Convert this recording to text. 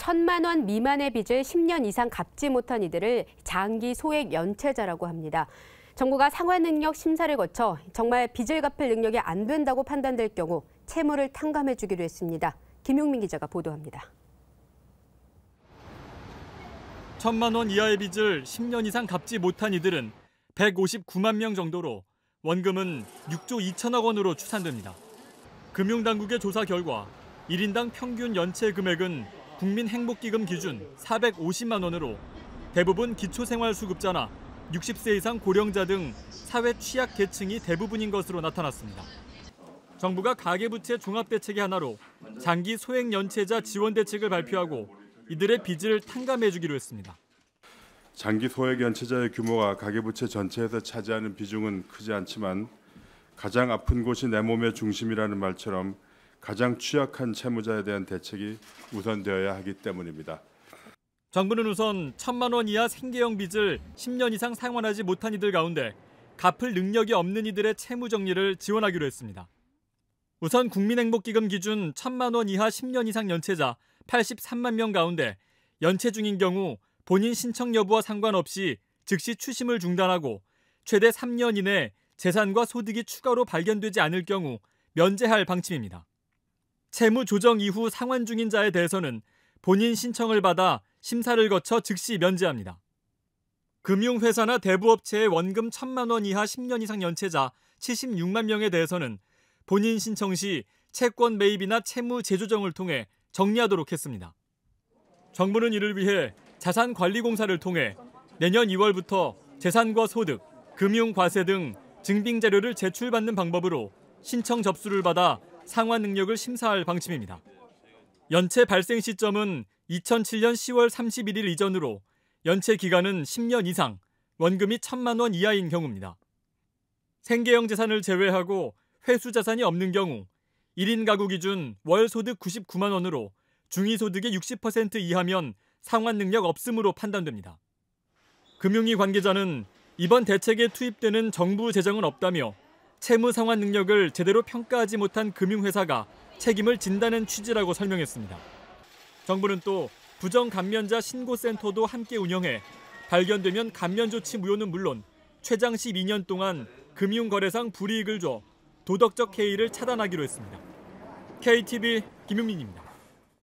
천만 원 미만의 빚을 10년 이상 갚지 못한 이들을 장기 소액 연체자라고 합니다. 정부가 상환 능력 심사를 거쳐 정말 빚을 갚을 능력이 안 된다고 판단될 경우 채무를 탕감해 주기로 했습니다. 김용민 기자가 보도합니다. 천만 원 이하의 빚을 10년 이상 갚지 못한 이들은 159만 명 정도로 원금은 6조 2천억 원으로 추산됩니다. 금융당국의 조사 결과 1인당 평균 연체 금액은 국민행복기금 기준 450만 원으로 대부분 기초생활수급자나 60세 이상 고령자 등 사회 취약 계층이 대부분인 것으로 나타났습니다. 정부가 가계부채 종합대책의 하나로 장기 소액연체자 지원 대책을 발표하고 이들의 빚을 탕감해주기로 했습니다. 장기 소액연체자의 규모가 가계부채 전체에서 차지하는 비중은 크지 않지만 가장 아픈 곳이 내 몸의 중심이라는 말처럼 가장 취약한 채무자에 대한 대책이 우선되어야 하기 때문입니다. 정부는 우선 천만 원 이하 생계형 빚을 10년 이상 상환하지 못한 이들 가운데 갚을 능력이 없는 이들의 채무 정리를 지원하기로 했습니다. 우선 국민행복기금 기준 천만 원 이하 10년 이상 연체자 83만 명 가운데 연체 중인 경우 본인 신청 여부와 상관없이 즉시 추심을 중단하고 최대 3년 이내 재산과 소득이 추가로 발견되지 않을 경우 면제할 방침입니다. 채무 조정 이후 상환 중인 자에 대해서는 본인 신청을 받아 심사를 거쳐 즉시 면제합니다. 금융회사나 대부업체의 원금 1천만 원 이하 10년 이상 연체자 76만 명에 대해서는 본인 신청 시 채권 매입이나 채무 재조정을 통해 정리하도록 했습니다. 정부는 이를 위해 자산관리공사를 통해 내년 2월부터 재산과 소득, 금융과세 등 증빙 자료를 제출받는 방법으로 신청 접수를 받아 상환 능력을 심사할 방침입니다. 연체 발생 시점은 2007년 10월 31일 이전으로 연체 기간은 10년 이상, 원금이 1천만 원 이하인 경우입니다. 생계형 재산을 제외하고 회수 자산이 없는 경우 1인 가구 기준 월 소득 99만 원으로 중위 소득의 60% 이하면 상환 능력 없음으로 판단됩니다. 금융위 관계자는 이번 대책에 투입되는 정부 재정은 없다며 채무 상환 능력을 제대로 평가하지 못한 금융회사가 책임을 진다는 취지라고 설명했습니다. 정부는 또 부정 감면자 신고센터도 함께 운영해 발견되면 감면 조치 무효는 물론 최장 12년 동안 금융거래상 불이익을 줘 도덕적 해이를 차단하기로 했습니다. KTV 김용민입니다.